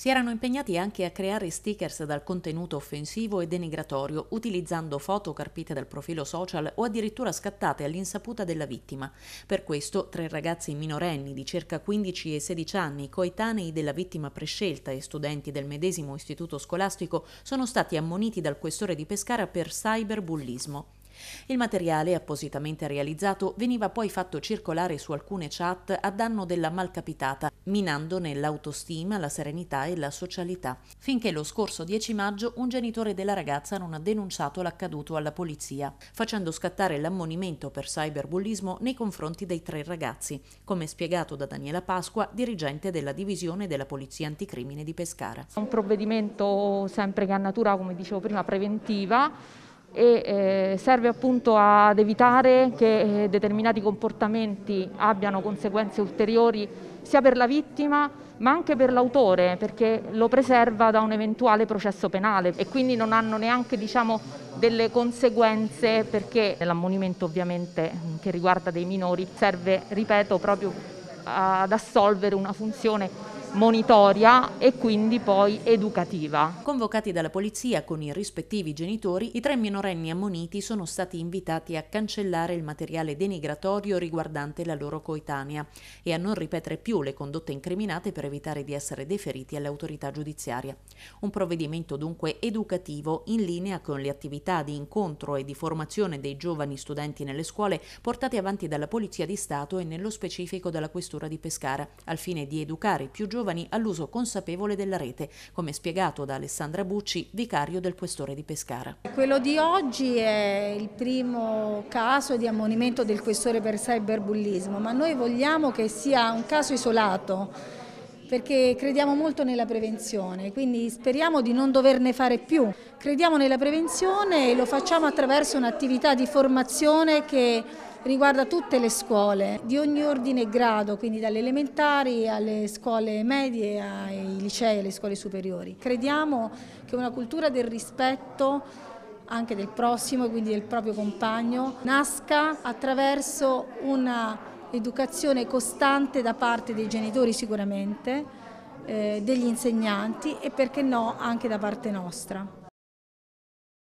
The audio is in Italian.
Si erano impegnati anche a creare stickers dal contenuto offensivo e denigratorio, utilizzando foto carpite dal profilo social o addirittura scattate all'insaputa della vittima. Per questo, tre ragazzi minorenni di circa 15 e 16 anni, coetanei della vittima prescelta e studenti del medesimo istituto scolastico, sono stati ammoniti dal questore di Pescara per cyberbullismo. Il materiale appositamente realizzato veniva poi fatto circolare su alcune chat a danno della malcapitata, minandone l'autostima, la serenità e la socialità, finché lo scorso 10 maggio un genitore della ragazza non ha denunciato l'accaduto alla polizia, facendo scattare l'ammonimento per cyberbullismo nei confronti dei tre ragazzi, come spiegato da Daniela Pasqua, dirigente della divisione della Polizia Anticrimine di Pescara. Un provvedimento sempre che ha natura, come dicevo prima, preventiva e eh, serve appunto ad evitare che eh, determinati comportamenti abbiano conseguenze ulteriori sia per la vittima ma anche per l'autore perché lo preserva da un eventuale processo penale e quindi non hanno neanche diciamo, delle conseguenze perché l'ammonimento ovviamente mm, che riguarda dei minori serve, ripeto, proprio ad assolvere una funzione monitoria e quindi poi educativa. Convocati dalla polizia con i rispettivi genitori, i tre minorenni ammoniti sono stati invitati a cancellare il materiale denigratorio riguardante la loro coetanea e a non ripetere più le condotte incriminate per evitare di essere deferiti all'autorità giudiziaria. Un provvedimento dunque educativo in linea con le attività di incontro e di formazione dei giovani studenti nelle scuole portate avanti dalla Polizia di Stato e nello specifico dalla Questura di Pescara, al fine di educare i più giovani giovani all'uso consapevole della rete, come spiegato da Alessandra Bucci, vicario del questore di Pescara. Quello di oggi è il primo caso di ammonimento del questore per cyberbullismo, ma noi vogliamo che sia un caso isolato perché crediamo molto nella prevenzione, quindi speriamo di non doverne fare più. Crediamo nella prevenzione e lo facciamo attraverso un'attività di formazione che riguarda tutte le scuole di ogni ordine e grado, quindi dalle elementari alle scuole medie, ai licei, alle scuole superiori. Crediamo che una cultura del rispetto anche del prossimo, e quindi del proprio compagno, nasca attraverso un'educazione costante da parte dei genitori sicuramente, eh, degli insegnanti e perché no anche da parte nostra.